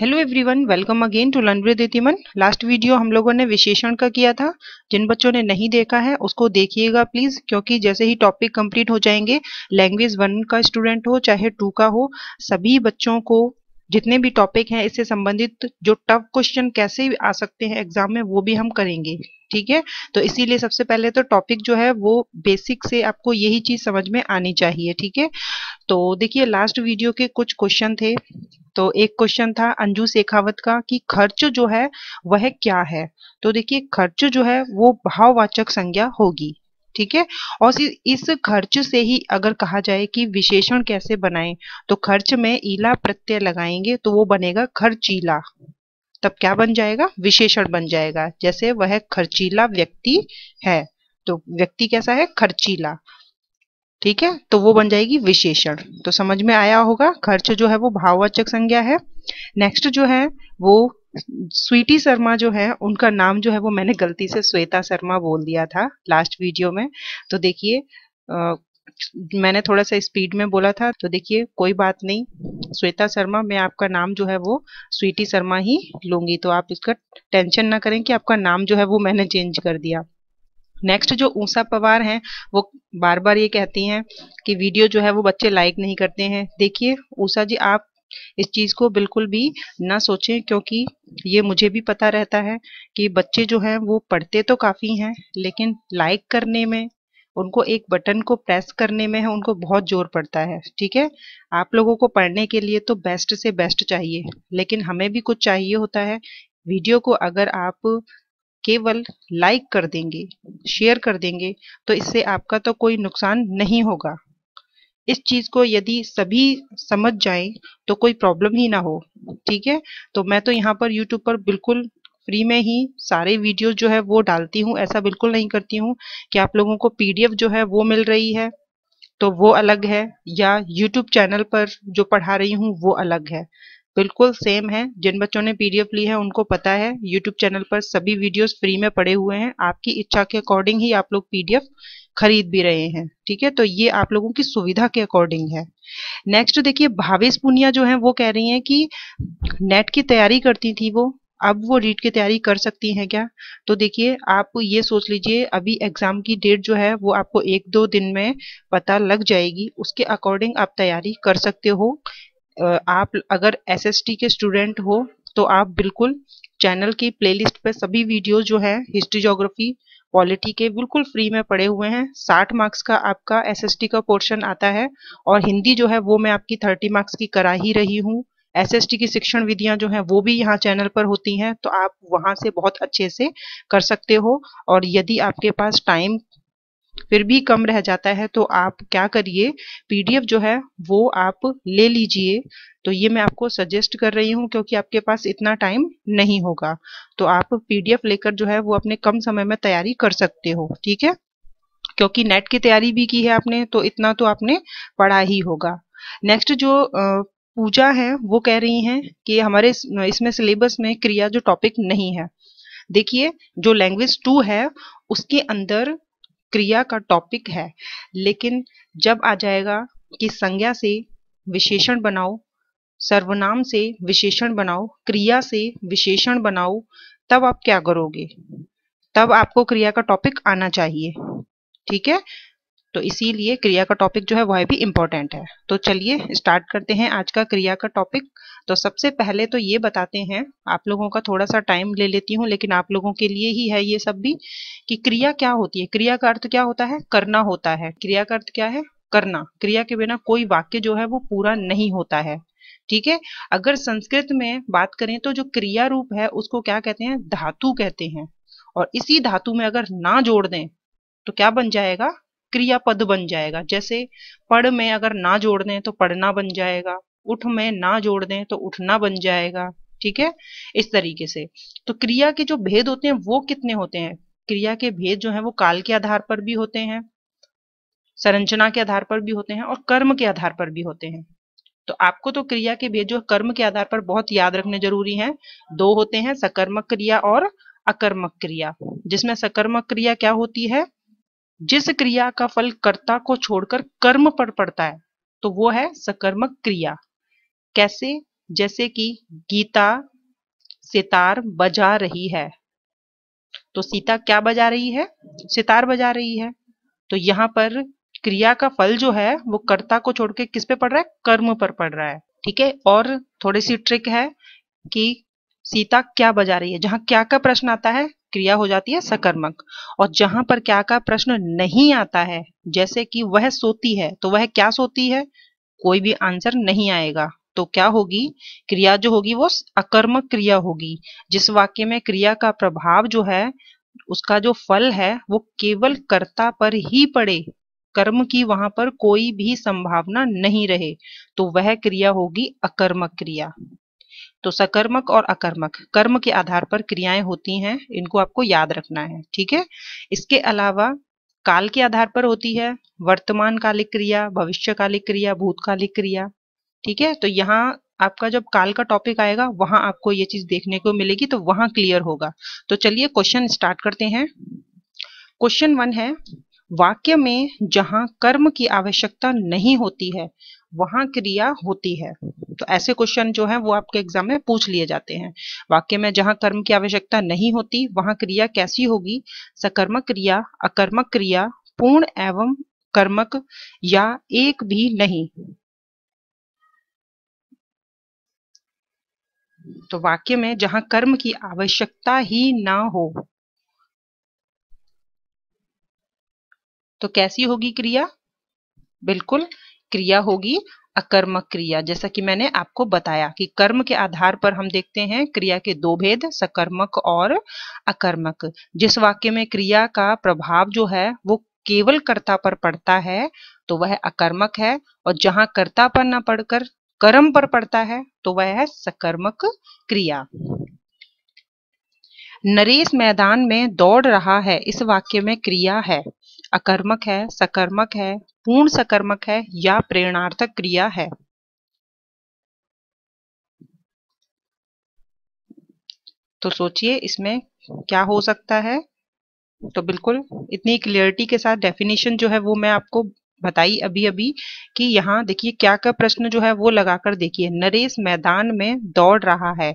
hello everyone welcome again to learn with इतिमन last video हम लोगों ने विशेषण का किया था जिन बच्चों ने नहीं देखा है उसको देखिएगा प्लीज क्योंकि जैसे ही टॉपिक कंप्लीट हो जाएंगे लैंग्वेज वन का स्टूडेंट हो चाहे टू का हो सभी बच्चों को जितने भी टॉपिक हैं इससे संबंधित जो टफ क्वेश्चन कैसे आ सकते हैं एग्जाम में वो भी हम करेंगे ठीक है तो इसीलिए सबसे पहले तो टॉपिक जो है वो बेसिक से आपको यही चीज समझ में आनी चाहिए ठीक है तो देखिए लास्ट वीडियो के कुछ क्वेश्चन थे तो एक क्वेश्चन था अंजू शेखावत का कि खर्च जो है वह क्या है तो देखिए खर्च जो है वो भाववाचक संज्ञा होगी ठीक है और इस खर्च से ही अगर कहा जाए कि विशेषण कैसे बनाएं तो खर्च में ईला प्रत्यय लगाएंगे तो वो बनेगा खर्चीला तब क्या बन जाएगा विशेषण बन जाएगा जैसे वह खर्चीला व्यक्ति है तो व्यक्ति कैसा है खर्चीला ठीक है तो वो बन जाएगी विशेषण तो समझ में आया होगा खर्च जो है वो भाववाचक संज्ञा है नेक्स्ट जो है वो स्वीटी शर्मा जो है उनका नाम जो है वो मैंने गलती से श्वेता शर्मा बोल दिया था लास्ट वीडियो में तो देखिए मैंने थोड़ा सा स्पीड में बोला था तो देखिए कोई बात नहीं श्वेता शर्मा मैं आपका नाम जो है वो स्वीटी शर्मा ही लूंगी तो आप इसका टेंशन ना करें कि आपका नाम जो है वो मैंने चेंज कर दिया नेक्स्ट जो ऊषा पवार हैं वो बार बार ये कहती हैं कि वीडियो जो है वो बच्चे लाइक नहीं करते हैं देखिए ऊषा जी आप इस चीज़ को बिल्कुल भी ना सोचें क्योंकि ये मुझे भी पता रहता है कि बच्चे जो हैं वो पढ़ते तो काफ़ी हैं लेकिन लाइक करने में उनको एक बटन को प्रेस करने में है उनको बहुत जोर पड़ता है ठीक है आप लोगों को पढ़ने के लिए तो बेस्ट से बेस्ट चाहिए लेकिन हमें भी कुछ चाहिए होता है वीडियो को अगर आप केवल लाइक कर देंगे शेयर कर देंगे तो इससे आपका तो कोई नुकसान नहीं होगा इस चीज़ को यदि सभी समझ जाएं तो कोई प्रॉब्लम ही ना हो ठीक है तो मैं तो यहाँ पर यूट्यूब पर बिल्कुल फ्री में ही सारे वीडियो जो है वो डालती हूँ ऐसा बिल्कुल नहीं करती हूँ कि आप लोगों को पीडीएफ जो है वो मिल रही है तो वो अलग है या यूट्यूब चैनल पर जो पढ़ा रही हूँ वो अलग है बिल्कुल सेम है जिन बच्चों ने पीडीएफ ली है उनको पता है यूट्यूब चैनल पर सभी वीडियोस फ्री में पड़े हुए हैं आपकी इच्छा के अकॉर्डिंग ही आप लोग पीडीएफ खरीद भी रहे हैं ठीक है तो ये आप लोगों की सुविधा के अकॉर्डिंग है नेक्स्ट देखिए भावेश पुनिया जो है वो कह रही हैं कि नेट की तैयारी करती थी वो अब वो रीट की तैयारी कर सकती हैं क्या तो देखिए आप ये सोच लीजिए अभी एग्जाम की डेट जो है वो आपको एक दो दिन में पता लग जाएगी उसके अकॉर्डिंग आप तैयारी कर सकते हो आप अगर एसएसटी के स्टूडेंट हो तो आप बिल्कुल चैनल की प्लेलिस्ट पर सभी वीडियो जो है हिस्ट्री जोग्राफी पॉलिटी के बिल्कुल फ्री में पड़े हुए हैं 60 मार्क्स का आपका एसएसटी का पोर्शन आता है और हिंदी जो है वो मैं आपकी 30 मार्क्स की करा ही रही हूँ एसएसटी की शिक्षण विधियां जो हैं वो भी यहाँ चैनल पर होती हैं तो आप वहाँ से बहुत अच्छे से कर सकते हो और यदि आपके पास टाइम फिर भी कम रह जाता है तो आप क्या करिए पीडीएफ जो है वो आप ले लीजिए तो ये मैं आपको सजेस्ट कर रही हूँ क्योंकि आपके पास इतना टाइम नहीं होगा तो आप पीडीएफ लेकर जो है वो अपने कम समय में तैयारी कर सकते हो ठीक है क्योंकि नेट की तैयारी भी की है आपने तो इतना तो आपने पढ़ा ही होगा नेक्स्ट जो पूजा है वो कह रही है कि हमारे इसमें सिलेबस में क्रिया जो टॉपिक नहीं है देखिए जो लैंग्वेज टू है उसके अंदर क्रिया का टॉपिक है लेकिन जब आ जाएगा कि संज्ञा से विशेषण बनाओ सर्वनाम से विशेषण बनाओ क्रिया से विशेषण बनाओ तब आप क्या करोगे तब आपको क्रिया का टॉपिक आना चाहिए ठीक है तो इसीलिए क्रिया का टॉपिक जो है वह भी इम्पोर्टेंट है तो चलिए स्टार्ट करते हैं आज का क्रिया का टॉपिक तो सबसे पहले तो ये बताते हैं आप लोगों का थोड़ा सा टाइम ले लेती हूँ लेकिन आप लोगों के लिए ही है ये सब भी कि क्रिया क्या होती है क्रिया का अर्थ क्या होता है करना होता है क्रिया का अर्थ क्या है करना क्रिया के बिना कोई वाक्य जो है वो पूरा नहीं होता है ठीक है अगर संस्कृत में बात करें तो जो क्रिया रूप है उसको क्या कहते हैं धातु कहते हैं और इसी धातु में अगर ना जोड़ दें तो क्या बन जाएगा क्रियापद बन जाएगा जैसे पढ़ में अगर ना जोड़ दें तो पढ़ना बन जाएगा उठ में ना जोड़ दें तो उठना बन जाएगा ठीक है इस तरीके से तो क्रिया के जो भेद होते हैं वो कितने होते हैं क्रिया के भेद जो है वो काल के आधार पर भी होते हैं संरचना के आधार पर भी होते हैं और कर्म के आधार पर भी होते हैं तो आपको तो क्रिया के भेद जो कर्म के आधार पर बहुत याद रखने जरूरी हैं दो होते हैं सकर्मक क्रिया और अकर्मक क्रिया जिसमें सकर्मक क्रिया क्या होती है जिस क्रिया का फल कर्ता को छोड़कर कर्म पर पड़ता है तो वो है सकर्मक क्रिया कैसे जैसे कि गीता सितार बजा रही है तो सीता क्या बजा रही है सितार बजा रही है तो यहाँ पर क्रिया का फल जो है वो कर्ता को छोड़ के किस पे पड़ रहा है कर्म पर पड़ रहा है ठीक है और थोड़ी सी ट्रिक है कि सीता क्या बजा रही है जहां क्या का प्रश्न आता है क्रिया हो जाती है सकर्मक और जहां पर क्या का प्रश्न नहीं आता है जैसे कि वह सोती है तो वह क्या सोती है कोई भी आंसर नहीं आएगा तो क्या होगी क्रिया जो होगी वो अकर्मक क्रिया होगी जिस वाक्य में क्रिया का प्रभाव जो है उसका जो फल है वो केवल कर्ता पर ही पड़े कर्म की वहां पर कोई भी संभावना नहीं रहे तो वह क्रिया होगी अकर्मक क्रिया तो सकर्मक और अकर्मक कर्म के आधार पर क्रियाएं होती हैं इनको आपको याद रखना है ठीक है इसके अलावा काल के आधार पर होती है वर्तमान कालिक क्रिया भविष्यकालिक क्रिया भूतकालिक क्रिया ठीक है तो यहाँ आपका जब काल का टॉपिक आएगा वहां आपको ये चीज देखने को मिलेगी तो वहां क्लियर होगा तो चलिए क्वेश्चन स्टार्ट करते हैं क्वेश्चन वन है वाक्य में जहां कर्म की आवश्यकता नहीं होती है वहां क्रिया होती है तो ऐसे क्वेश्चन जो है वो आपके एग्जाम में पूछ लिए जाते हैं वाक्य में जहां कर्म की आवश्यकता नहीं होती वहां क्रिया कैसी होगी सकर्मक क्रिया अकर्मक क्रिया पूर्ण एवं कर्मक या एक भी नहीं तो वाक्य में जहां कर्म की आवश्यकता ही ना हो तो कैसी होगी क्रिया बिल्कुल क्रिया होगी अकर्मक क्रिया जैसा कि मैंने आपको बताया कि कर्म के आधार पर हम देखते हैं क्रिया के दो भेद सकर्मक और अकर्मक जिस वाक्य में क्रिया का प्रभाव जो है वो केवल कर्ता पर पड़ता है तो वह अकर्मक है और जहां कर्ता पर ना पड़कर कर्म पर पड़ता है तो वह है सकर्मक क्रिया नरेश मैदान में दौड़ रहा है इस वाक्य में क्रिया है अकर्मक है सकर्मक है पूर्ण सकर्मक है या प्रेरणार्थक क्रिया है तो सोचिए इसमें क्या हो सकता है तो बिल्कुल इतनी क्लियरिटी के साथ डेफिनेशन जो है वो मैं आपको बताई अभी अभी कि यहाँ देखिए क्या का प्रश्न जो है वो लगाकर देखिए नरेश मैदान में दौड़ रहा है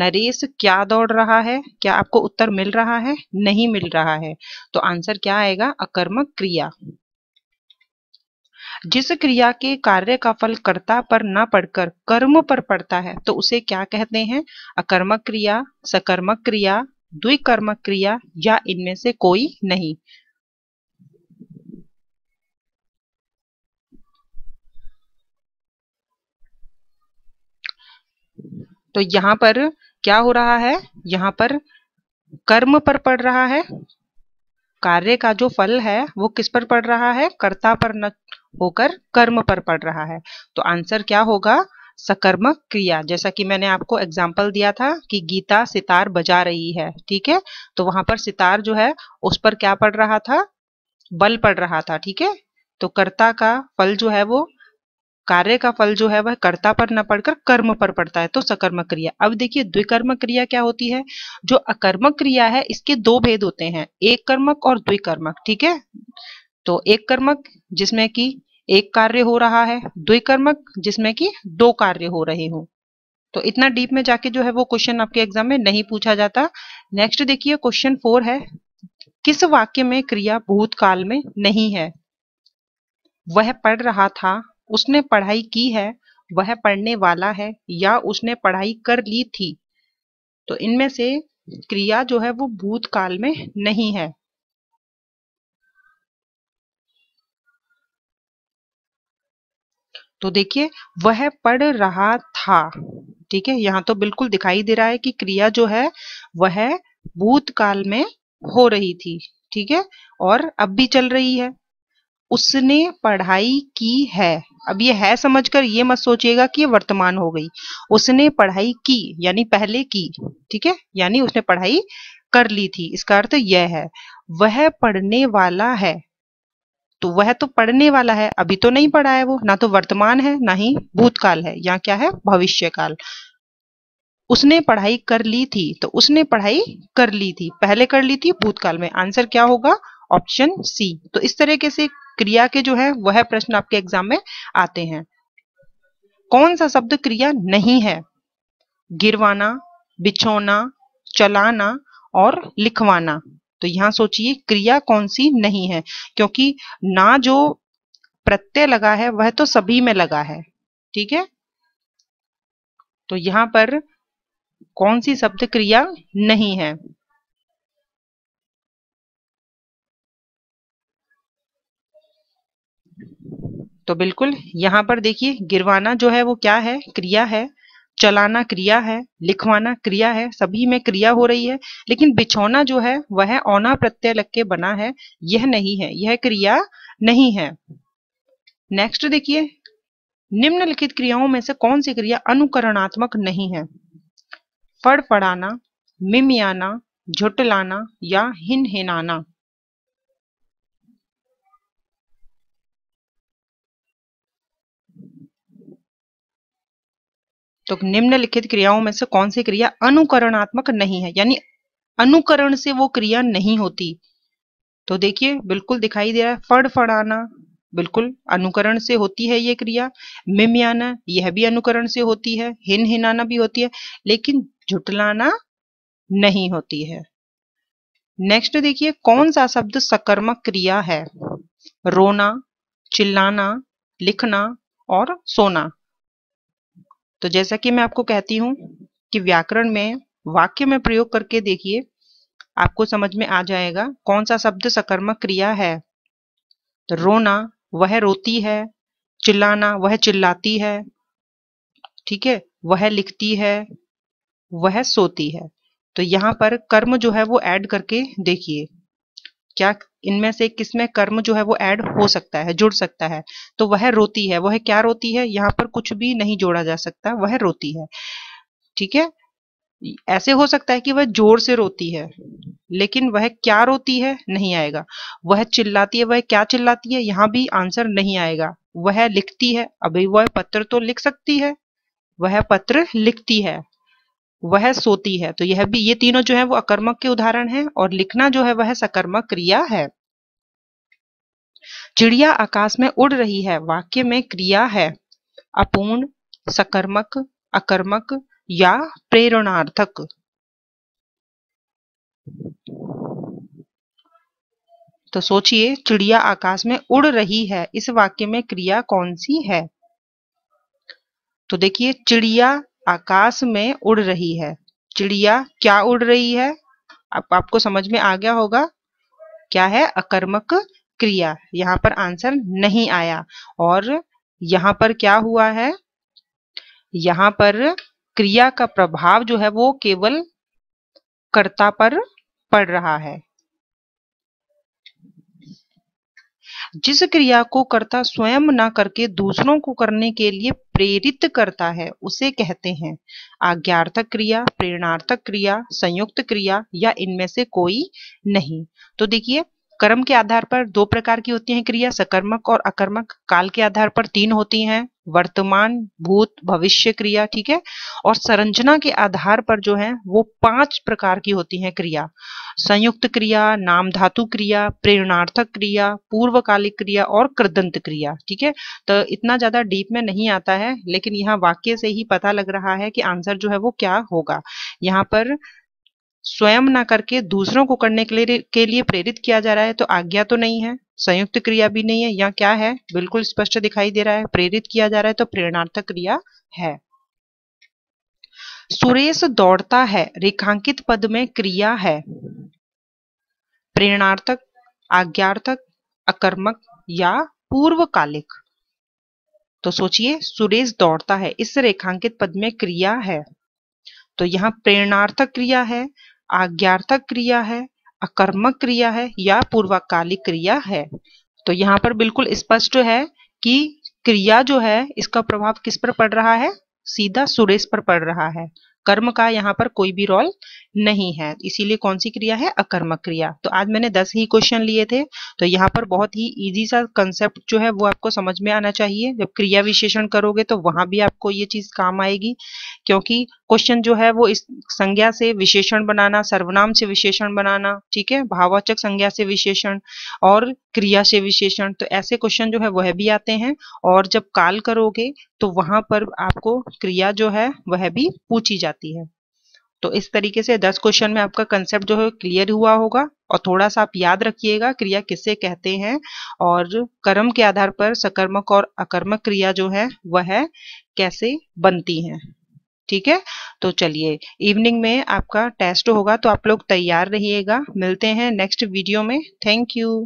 नरेश क्या दौड़ रहा है क्या आपको उत्तर मिल रहा है नहीं मिल रहा है तो आंसर क्या आएगा अकर्मक क्रिया जिस क्रिया के कार्य का फल कर्ता पर न पड़कर कर्म पर पड़ता है तो उसे क्या कहते हैं अकर्मक क्रिया सकर्मक क्रिया द्विकर्मक क्रिया या इनमें से कोई नहीं तो यहाँ पर क्या हो रहा है यहाँ पर कर्म पर पड़ रहा है कार्य का जो फल है वो किस पर पड़ रहा है कर्ता पर न होकर कर्म पर पड़ रहा है तो आंसर क्या होगा सकर्मक क्रिया जैसा कि मैंने आपको एग्जाम्पल दिया था कि गीता सितार बजा रही है ठीक है तो वहां पर सितार जो है उस पर क्या पड़ रहा था बल पड़ रहा था ठीक है तो कर्ता का फल जो है वो कार्य का फल जो है वह कर्ता पर न पड़कर कर्म पर पड़ता है तो सकर्मक क्रिया अब देखिए द्विकर्म क्रिया क्या होती है जो अकर्मक क्रिया है इसके दो भेद होते हैं एक कर्मक और द्विकर्मक ठीक है तो एक कर्मक जिसमें कि एक कार्य हो रहा है द्विकर्मक जिसमें कि दो कार्य हो रहे हो तो इतना डीप में जाके जो है वो क्वेश्चन आपके एग्जाम में नहीं पूछा जाता नेक्स्ट देखिए क्वेश्चन फोर है किस वाक्य में क्रिया भूतकाल में नहीं है वह पढ़ रहा था उसने पढ़ाई की है वह पढ़ने वाला है या उसने पढ़ाई कर ली थी तो इनमें से क्रिया जो है वो भूतकाल में नहीं है तो देखिए वह पढ़ रहा था ठीक है यहां तो बिल्कुल दिखाई दे रहा है कि क्रिया जो है वह भूतकाल में हो रही थी ठीक है और अब भी चल रही है उसने पढ़ाई की है अब ये है समझकर ये मत सोचिएगा कि ये वर्तमान हो गई उसने पढ़ाई की यानी पहले की ठीक है यानी उसने पढ़ाई कर ली थी इसका अर्थ यह है वह पढ़ने वाला है तो वह तो पढ़ने वाला है अभी तो नहीं पढ़ा है वो ना तो वर्तमान है ना ही भूतकाल है या क्या है भविष्य काल उसने पढ़ाई कर ली थी तो उसने पढ़ाई कर ली थी पहले कर ली थी भूतकाल में आंसर क्या होगा ऑप्शन सी तो इस तरीके से क्रिया के जो है वह प्रश्न आपके एग्जाम में आते हैं कौन सा शब्द क्रिया नहीं है गिरवाना बिछोना चलाना और लिखवाना तो यहां सोचिए क्रिया कौन सी नहीं है क्योंकि ना जो प्रत्यय लगा है वह तो सभी में लगा है ठीक है तो यहाँ पर कौन सी शब्द क्रिया नहीं है तो बिल्कुल यहाँ पर देखिए गिरवाना जो है वो क्या है क्रिया है चलाना क्रिया है लिखवाना क्रिया है सभी में क्रिया हो रही है लेकिन बिछोना जो है वह औना प्रत्यय लग के बना है यह नहीं है यह क्रिया नहीं है नेक्स्ट देखिए निम्नलिखित क्रियाओं में से कौन सी क्रिया अनुकरणात्मक नहीं है फड़फड़ाना मिमियाना झुटलाना या हिनहिनाना तो निम्नलिखित क्रियाओं में से कौन सी क्रिया अनुकरणात्मक नहीं है यानी अनुकरण से वो क्रिया नहीं होती तो देखिए बिल्कुल दिखाई दे रहा है फड़ फड़ाना बिल्कुल अनुकरण से होती है ये क्रिया मिमियाना यह भी अनुकरण से होती है हिन हिनाना भी होती है लेकिन झुटलाना नहीं होती है नेक्स्ट देखिए कौन सा शब्द सकर्मक क्रिया है रोना चिल्लाना लिखना और सोना तो जैसा कि मैं आपको कहती हूँ कि व्याकरण में वाक्य में प्रयोग करके देखिए आपको समझ में आ जाएगा कौन सा शब्द सकर्मक क्रिया है तो रोना वह रोती है चिल्लाना वह चिल्लाती है ठीक है वह लिखती है वह सोती है तो यहाँ पर कर्म जो है वो ऐड करके देखिए क्या इनमें से किसमें कर्म जो है वो ऐड हो सकता है जुड़ सकता है तो वह रोती है वह क्या रोती है यहाँ पर कुछ भी नहीं जोड़ा जा सकता वह रोती है ठीक है ऐसे हो सकता है कि वह जोर से रोती है लेकिन वह क्या रोती है नहीं आएगा वह चिल्लाती है वह क्या चिल्लाती है यहाँ भी आंसर नहीं आएगा वह लिखती है अभी वह पत्र तो लिख सकती है वह पत्र लिखती है वह सोती है तो यह भी ये तीनों जो है वो अकर्मक के उदाहरण है और लिखना जो है वह सकर्मक क्रिया है चिड़िया आकाश में उड़ रही है वाक्य में क्रिया है अपूर्ण सकर्मक अकर्मक या प्रेरणार्थक तो सोचिए चिड़िया आकाश में उड़ रही है इस वाक्य में क्रिया कौन सी है तो देखिए चिड़िया आकाश में उड़ रही है चिड़िया क्या उड़ रही है आप, आपको समझ में आ गया होगा क्या है अकर्मक क्रिया यहाँ पर आंसर नहीं आया और यहाँ पर क्या हुआ है यहाँ पर क्रिया का प्रभाव जो है वो केवल कर्ता पर पड़ रहा है जिस क्रिया को कर्ता स्वयं ना करके दूसरों को करने के लिए प्रेरित करता है उसे कहते हैं आज्ञार्थक क्रिया प्रेरणार्थक क्रिया संयुक्त क्रिया या इनमें से कोई नहीं तो देखिए कर्म के आधार पर दो प्रकार की होती हैं क्रिया सकर्मक और अकर्मक काल के आधार पर तीन होती हैं वर्तमान भूत भविष्य क्रिया ठीक है और संरचना के आधार पर जो है वो पांच प्रकार की होती हैं क्रिया संयुक्त क्रिया नाम धातु क्रिया प्रेरणार्थक क्रिया पूर्वकालिक क्रिया और कृदंत क्रिया ठीक है तो इतना ज्यादा डीप में नहीं आता है लेकिन यहाँ वाक्य से ही पता लग रहा है कि आंसर जो है वो क्या होगा यहाँ पर स्वयं ना करके दूसरों को करने के लिए के लिए प्रेरित किया जा रहा है तो आज्ञा तो नहीं है संयुक्त क्रिया भी नहीं है यहाँ क्या है बिल्कुल स्पष्ट दिखाई दे रहा है प्रेरित किया जा रहा है तो प्रेरणार्थक क्रिया है सुरेश दौड़ता है रेखांकित पद में क्रिया है प्रेरणार्थक आज्ञार्थक अकर्मक या पूर्वकालिक तो सोचिए सुरेश दौड़ता है इस रेखांकित पद में क्रिया है तो यहाँ प्रेरणार्थक क्रिया है आज्ञार्थक क्रिया है अकर्मक क्रिया है या पूर्वाकालिक क्रिया है तो यहाँ पर बिल्कुल स्पष्ट है कि क्रिया जो है इसका प्रभाव किस पर पड़ रहा है सीधा सुरेश पर पड़ रहा है कर्म का यहाँ पर कोई भी रोल नहीं है इसीलिए कौन सी क्रिया है अकर्मक क्रिया तो आज मैंने दस ही क्वेश्चन लिए थे तो यहाँ पर बहुत ही इजी सा कंसेप्ट जो है वो आपको समझ में आना चाहिए जब क्रिया विशेषण करोगे तो वहां भी आपको ये चीज काम आएगी क्योंकि क्वेश्चन जो है वो इस संज्ञा से विशेषण बनाना सर्वनाम से विशेषण बनाना ठीक है भावाचक संज्ञा से विशेषण और क्रिया से विशेषण तो ऐसे क्वेश्चन जो है वह भी आते हैं और जब काल करोगे तो वहां पर आपको क्रिया जो है वह भी पूछी जाती है तो इस तरीके से दस क्वेश्चन में आपका कंसेप्ट जो है क्लियर हुआ होगा और थोड़ा सा आप याद रखिएगा क्रिया किसे कहते हैं और कर्म के आधार पर सकर्मक और अकर्मक क्रिया जो है वह है कैसे बनती है ठीक है तो चलिए इवनिंग में आपका टेस्ट होगा तो आप लोग तैयार रहिएगा मिलते हैं नेक्स्ट वीडियो में थैंक यू